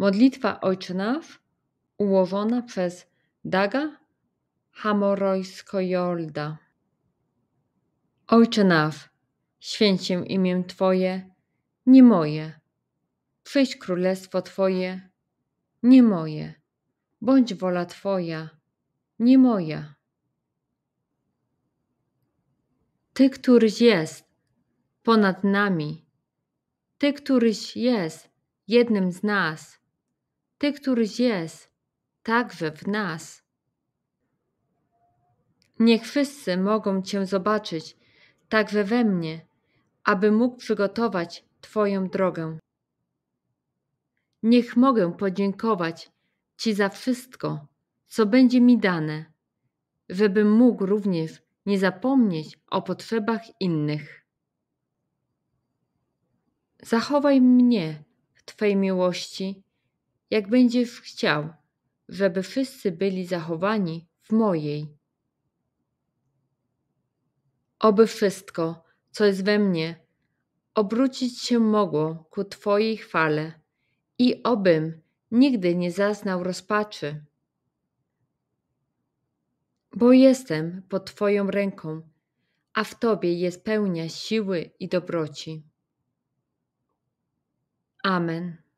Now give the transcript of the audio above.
Modlitwa ojczynaw ułożona przez Daga Hamorojskojolda. Ojczynaw, Naw, święć się imię Twoje, nie moje. Przyjdź królestwo Twoje, nie moje. Bądź wola Twoja, nie moja. Ty, któryś jest ponad nami, Ty, któryś jest jednym z nas – ty, któryś jest, także w nas. Niech wszyscy mogą Cię zobaczyć, także we mnie, aby mógł przygotować Twoją drogę. Niech mogę podziękować Ci za wszystko, co będzie mi dane, żebym mógł również nie zapomnieć o potrzebach innych. Zachowaj mnie w Twojej miłości jak będziesz chciał, żeby wszyscy byli zachowani w mojej. Oby wszystko, co jest we mnie, obrócić się mogło ku Twojej chwale i obym nigdy nie zaznał rozpaczy. Bo jestem pod Twoją ręką, a w Tobie jest pełnia siły i dobroci. Amen.